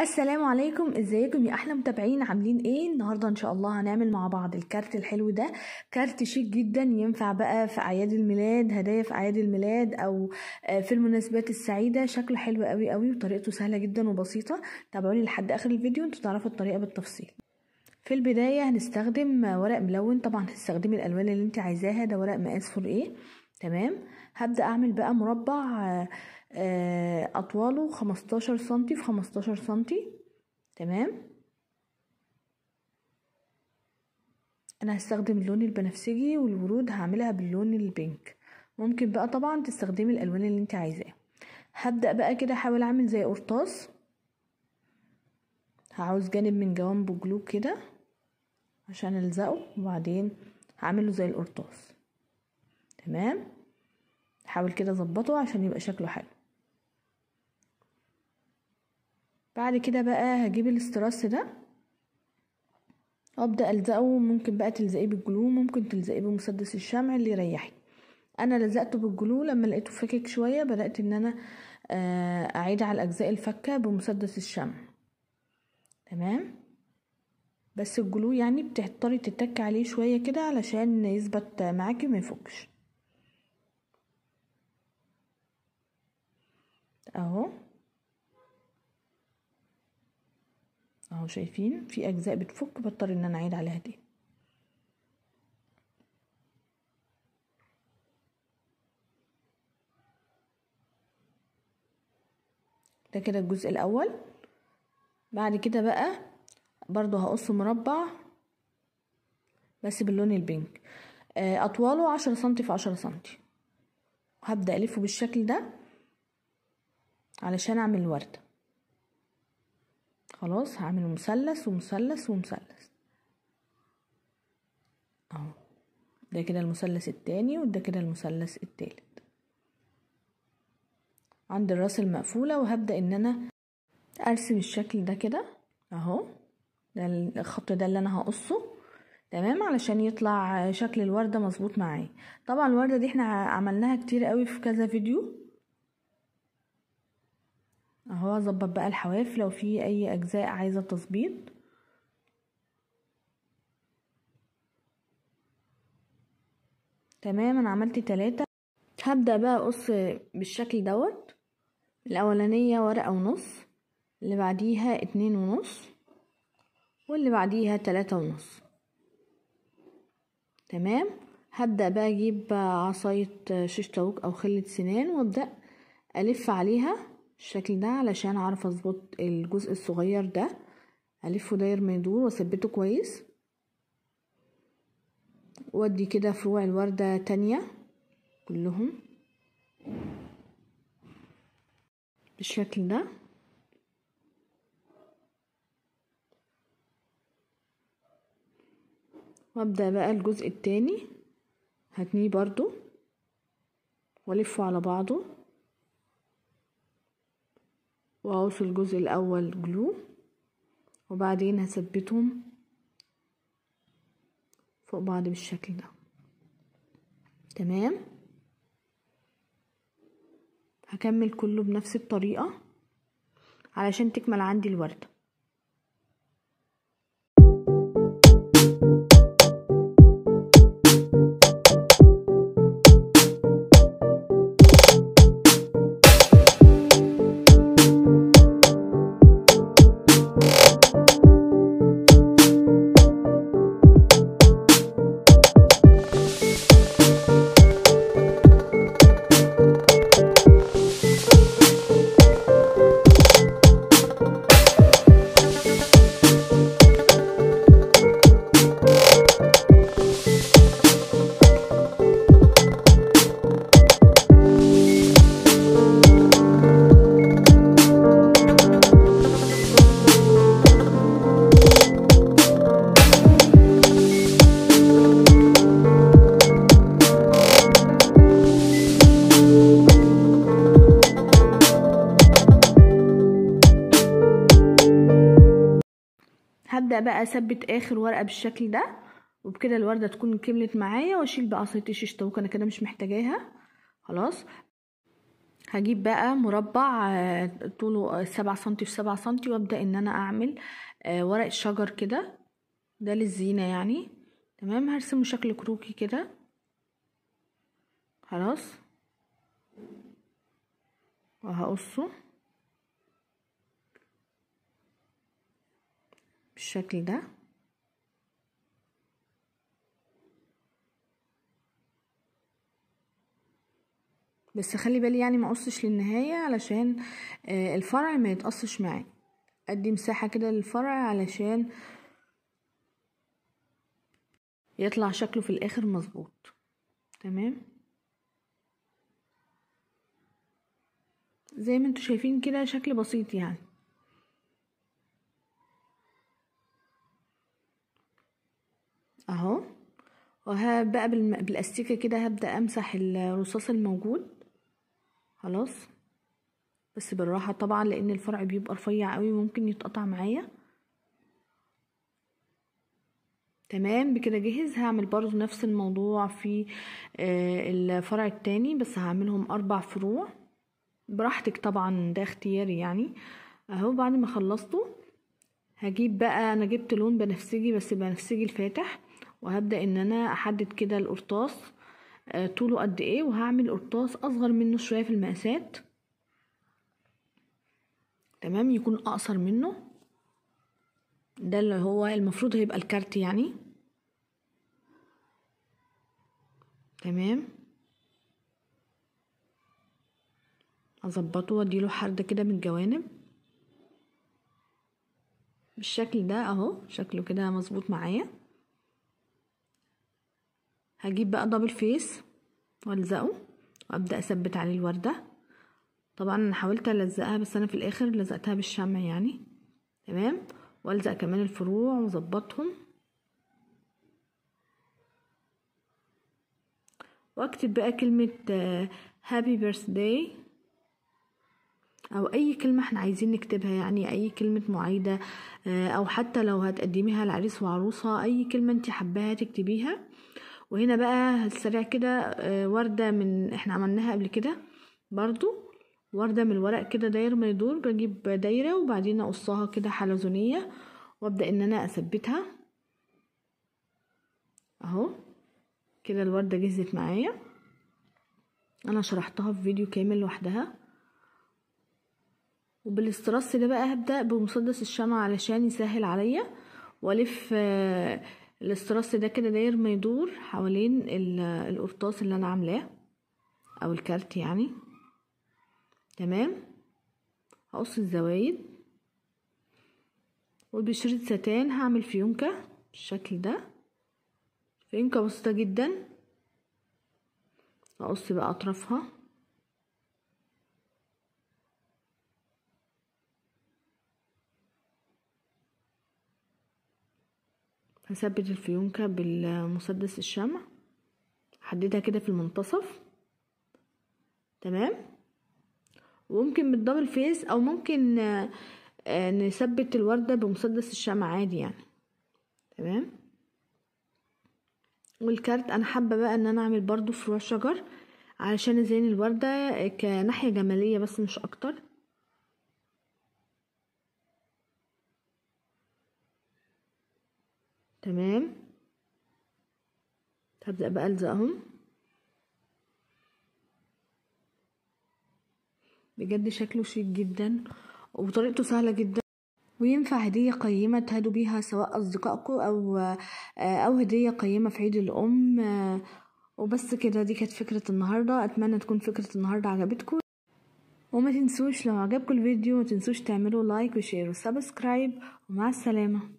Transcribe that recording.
السلام عليكم ازيكم يا احلى متابعين عاملين ايه النهارده ان شاء الله هنعمل مع بعض الكارت الحلو ده كارت شيك جدا ينفع بقى في اعياد الميلاد هدايا في اعياد الميلاد او آه، في المناسبات السعيده شكله حلو قوي قوي وطريقته سهله جدا وبسيطه تابعوني لحد اخر الفيديو انتوا تعرفوا الطريقه بالتفصيل في البدايه هنستخدم ورق ملون طبعا هتستخدمي الالوان اللي انت عايزاها ده ورق مقاس فور ايه تمام هبدأ اعمل بقى مربع آه، اطواله خمستاشر سنتي في خمستاشر سنتي تمام انا هستخدم اللون البنفسجي والورود هعملها باللون البينك ممكن بقى طبعا تستخدمي الالوان اللي انت عايزاها هبدأ بقى كده احاول اعمل زي قرطاس هعوز جانب من جوانبه جلو كده عشان الزقه وبعدين هعمله زي القرطاس تمام حاول كده ظبطه عشان يبقى شكله حلو بعد كده بقى هجيب الاستراس ده وابدا الزقه ممكن بقى تلزقيه بالجلو ممكن تلزقيه بمسدس الشمع اللي يريحك انا لزقته بالجلو لما لقيته فكك شويه بدات ان انا آه، اعيد على الاجزاء الفكه بمسدس الشمع تمام بس الجلو يعني بتضطري تتك عليه شويه كده علشان يثبت معاكي وما يفكش اهو اهو شايفين في اجزاء بتفك بضطر ان انا اعيد عليها دي ده كده الجزء الاول بعد كده بقى برضو هقص مربع بس باللون البينك آه، اطواله عشرة سنتي في عشرة سنتي وهبدا الفه بالشكل ده علشان اعمل وردة خلاص هعمل مثلث ومثلث ومثلث اهو ده كده المثلث التاني وده كده المثلث التالت عند الراس المقفولة وهبدأ ان انا ارسم الشكل ده كده اهو ده الخط ده اللي انا هقصه تمام علشان يطلع شكل الوردة مظبوط معايا طبعا الوردة دي احنا عملناها كتير قوي في كذا فيديو اهو هظبط بقى الحواف لو في اي اجزاء عايزه تظبيط تمام انا عملت تلاتة هبدأ بقى اقص بالشكل دوت الاولانية ورقة ونص اللي بعديها اتنين ونص واللي بعديها تلاتة ونص تمام هبدأ بقى اجيب عصاية شيش طاووق او خلة سنان وابدأ الف عليها الشكل ده علشان اعرف اظبط الجزء الصغير ده الفه داير ما يدور واثبته كويس وادي كده فروع الوردة تانية كلهم بالشكل ده وابدأ بقى الجزء التاني هتنيه برضو والفه على بعضه وأقص الجزء الاول جلو وبعدين هثبتهم فوق بعض بالشكل ده تمام هكمل كله بنفس الطريقة علشان تكمل عندي الوردة هبدأ بقى اثبت اخر ورقة بالشكل ده وبكده الوردة تكون كملت معايا واشيل بقى قصرتي الشيش طاووق انا كده مش محتاجاها خلاص هجيب بقى مربع آه، طوله آه، سبعة سنتي في سبعة سنتي وابدأ ان انا اعمل آه، ورق الشجر كده ده للزينة يعني تمام هرسمه شكل كروكي كده خلاص وهقصه بالشكل ده بس خلي بالي يعني ما اقصش للنهايه علشان آه، الفرع ما يتقصش معي ادي مساحه كده للفرع علشان يطلع شكله في الاخر مظبوط تمام زي ما انتوا شايفين كده شكل بسيط يعني اهو وهبقى بالاستيكه كده هبدا امسح الرصاص الموجود خلاص بس بالراحه طبعا لان الفرع بيبقى رفيع قوي ممكن يتقطع معايا تمام بكده جهز هعمل برضو نفس الموضوع في آه، الفرع التاني بس هعملهم اربع فروع براحتك طبعا ده اختياري يعني اهو بعد ما خلصته هجيب بقى انا جبت لون بنفسجي بس بنفسجي الفاتح وهبدأ ان انا احدد كده القرطاس آه، طوله قد ايه وهعمل قرطاس اصغر منه شوية في المقاسات تمام يكون اقصر منه ده اللي هو المفروض هيبقى الكارت يعني تمام اظبطه واديله حرده كده من الجوانب بالشكل ده اهو شكله كده مظبوط معايا هجيب بقى دبل فيس والزقه وابدا اثبت عليه الورده طبعا انا حاولت الزقها بس انا في الاخر لزقتها بالشمع يعني تمام والزق كمان الفروع واظبطهم واكتب بقى كلمه هابي بيرث داي او اي كلمه احنا عايزين نكتبها يعني اي كلمه معايده آه، او حتى لو هتقدميها لعريس وعروسه اي كلمه انت حباها تكتبيها وهنا بقى السريع كده آه، وردة من احنا عملناها قبل كده برضو وردة من الورق كده داير ما يدور بجيب دايرة وبعدين اقصها كده حلزونية وابدأ ان انا اثبتها اهو كده الوردة جهزت معايا انا شرحتها في فيديو كامل لوحدها وبالاسترس ده بقى هبدأ بمسدس الشمع علشان يسهل عليا والف آه، الاسترس ده كده داير ما يدور حوالين القرطاس اللي انا عاملاه او الكارت يعني تمام هقص الزوايد وبشريط ستان هعمل فيونكة بالشكل ده فيونكة بسيطة جدا هقص بقى اطرافها هثبت الفيونكة بالمسدس الشمع حددها كده في المنتصف تمام وممكن بالدبل فيس او ممكن آه، آه، نثبت الوردة بمسدس الشمع عادي يعني تمام والكارت انا حابة بقى ان انا اعمل برضو فروع شجر علشان ازين الوردة كناحية جمالية بس مش اكتر تمام هبدأ بقى ألزقهم بجد شكله شيك جدا وطريقته سهلة جدا وينفع هدية قيمة تهدوا بيها سواء أصدقائكم أو أو هدية قيمة في عيد الأم وبس كده دي كانت فكرة النهاردة أتمنى تكون فكرة النهاردة عجبتكم وما تنسوش لو عجبكم الفيديو ما تنسوش تعملوا لايك وشير وسبسكرايب ومع السلامة